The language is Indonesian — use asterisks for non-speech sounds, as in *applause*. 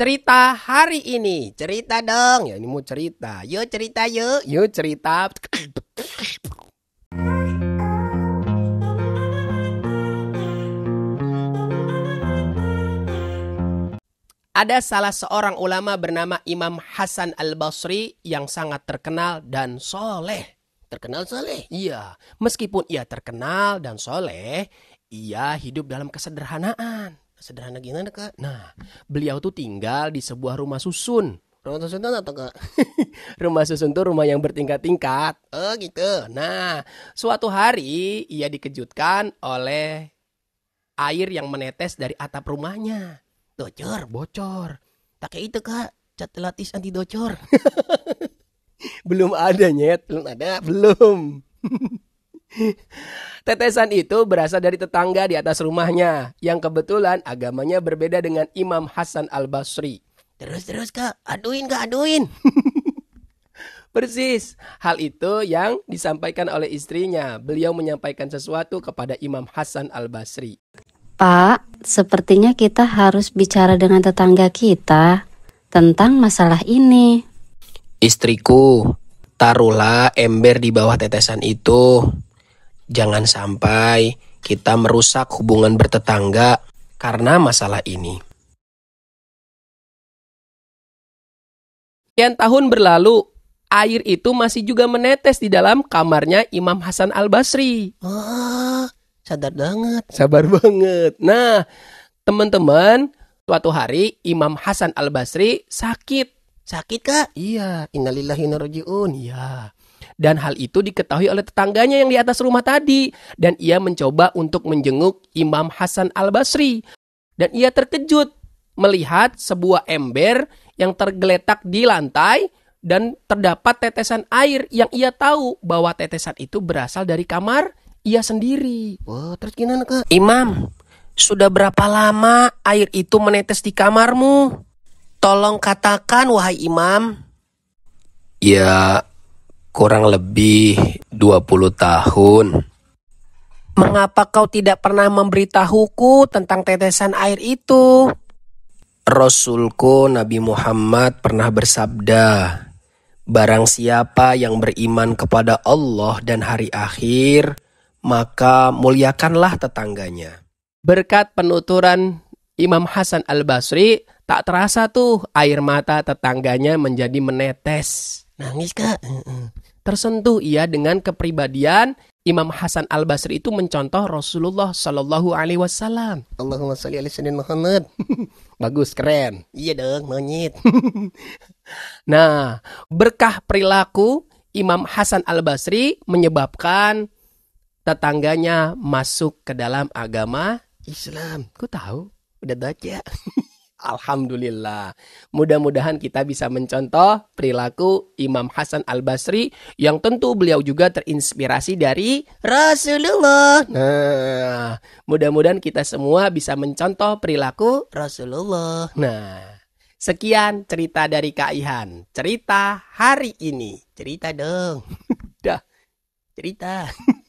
cerita hari ini. Cerita dong. Ya ini mau cerita. Yuk cerita yuk. Yuk cerita. Ada salah seorang ulama bernama Imam Hasan Al-Basri yang sangat terkenal dan soleh. Terkenal soleh? Iya. Meskipun ia terkenal dan soleh, ia hidup dalam kesederhanaan sederhana gimana kak? Nah, beliau tuh tinggal di sebuah rumah susun. Rumah susun tuh apa kak? *laughs* rumah susun tuh rumah yang bertingkat-tingkat. Oh gitu. Nah, suatu hari ia dikejutkan oleh air yang menetes dari atap rumahnya. Docor, bocor. Tak kayak itu kak, cat latis anti docor. *laughs* belum ada nyet, belum ada, belum. *laughs* Tetesan itu berasal dari tetangga di atas rumahnya yang kebetulan agamanya berbeda dengan Imam Hasan al-Basri. Terus-terus kak, aduin kak, aduin. *laughs* Persis, hal itu yang disampaikan oleh istrinya. Beliau menyampaikan sesuatu kepada Imam Hasan al-Basri. Pak, sepertinya kita harus bicara dengan tetangga kita tentang masalah ini. Istriku, taruhlah ember di bawah tetesan itu. Jangan sampai kita merusak hubungan bertetangga karena masalah ini. Sekian tahun berlalu, air itu masih juga menetes di dalam kamarnya Imam Hasan Al-Basri. Wah, sadar banget. Sabar banget. Nah, teman-teman, suatu hari Imam Hasan Al-Basri sakit. Sakit, Kak? Iya. Innalillahi narjiun. Iya dan hal itu diketahui oleh tetangganya yang di atas rumah tadi dan ia mencoba untuk menjenguk Imam Hasan Al-Basri dan ia terkejut melihat sebuah ember yang tergeletak di lantai dan terdapat tetesan air yang ia tahu bahwa tetesan itu berasal dari kamar ia sendiri. Wah, terus gimana ke? Imam, sudah berapa lama air itu menetes di kamarmu? Tolong katakan, wahai imam. Ya, kurang lebih 20 tahun. Mengapa kau tidak pernah memberitahuku tentang tetesan air itu? Rasulku Nabi Muhammad pernah bersabda, Barang siapa yang beriman kepada Allah dan hari akhir, maka muliakanlah tetangganya. Berkat penuturan Imam Hasan Al-Basri, tak terasa tuh air mata tetangganya menjadi menetes. Nah, Nangis kak. Tersentuh ia dengan kepribadian Imam Hasan Al Basri itu mencontoh Rasulullah Shallallahu Alaihi Wasallam. Allahumma salli ala sayyidina Muhammad. *laughs* Bagus, keren. Iya dong, monyet. *laughs* nah, berkah perilaku Imam Hasan Al Basri menyebabkan tetangganya masuk ke dalam agama Islam. Ku tahu, udah baca. *laughs* Alhamdulillah. Mudah-mudahan kita bisa mencontoh perilaku Imam Hasan Al-Basri yang tentu beliau juga terinspirasi dari Rasulullah. Nah, mudah-mudahan kita semua bisa mencontoh perilaku Rasulullah. Nah, sekian cerita dari Kak Ihan. Cerita hari ini. Cerita dong. *laughs* Dah, Cerita. *laughs*